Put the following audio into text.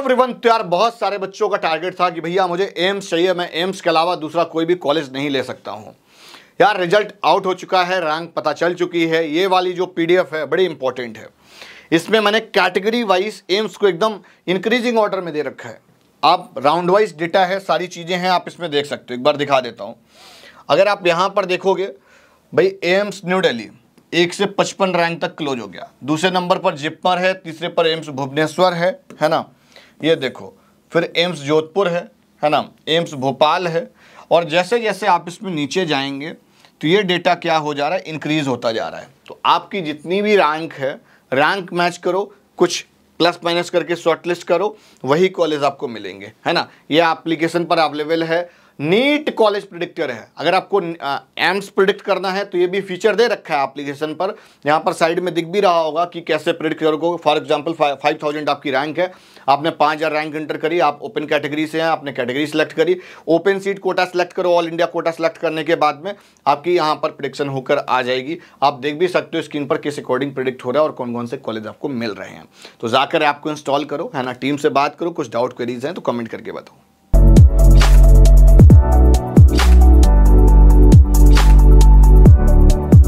everyone तो यार बहुत सारे बच्चों का टारगेट था कि भैया मुझे एम्स चाहिए मैं एम्स के अलावा दूसरा कोई भी कॉलेज नहीं ले सकता हूँ यार रिजल्ट आउट हो चुका है रैंक पता चल चुकी है ये वाली जो पीडीएफ है बड़ी इंपॉर्टेंट है इसमें मैंने कैटेगरी वाइज एम्स को एकदम इंक्रीजिंग ऑर्डर में दे रखा है आप राउंड वाइज डेटा है सारी चीज़ें हैं आप इसमें देख सकते हो एक बार दिखा देता हूँ अगर आप यहाँ पर देखोगे भाई एम्स न्यू डेली एक से पचपन रैंक तक क्लोज हो गया दूसरे नंबर पर जिपमर है तीसरे पर एम्स भुवनेश्वर है है ना ये देखो फिर एम्स जोधपुर है है ना एम्स भोपाल है और जैसे जैसे आप इसमें नीचे जाएंगे तो ये डेटा क्या हो जा रहा है इंक्रीज़ होता जा रहा है तो आपकी जितनी भी रैंक है रैंक मैच करो कुछ प्लस माइनस करके शॉर्ट लिस्ट करो वही कॉलेज आपको मिलेंगे है ना ये एप्लीकेशन पर अवेलेबल है नीट कॉलेज प्रिडिक्टर है अगर आपको एम्स प्रिडिक्ट करना है तो ये भी फीचर दे रखा है एप्लीकेशन पर यहाँ पर साइड में दिख भी रहा होगा कि कैसे प्रिडिक्ट करोगे फॉर एग्जांपल फाइव थाउजेंड आपकी रैंक है आपने पाँच हज़ार रैंक इंटर करी आप ओपन कैटेगरी से हैं आपने कैटेगरी सेलेक्ट करी ओपन सीट कोटा सेलेक्ट करो ऑल इंडिया कोटा सेलेक्ट करने के बाद में आपकी यहाँ पर प्रिडिक्शन होकर आ जाएगी आप देख भी सकते हो स्क्रीन पर किस अकॉर्डिंग प्रिडिक्ट हो रहा है और कौन कौन से कॉलेज आपको मिल रहे हैं तो जाकर आपको इंस्टॉल करो है ना टीम से बात करो कुछ डाउट क्वेरीज हैं तो कमेंट करके बताओ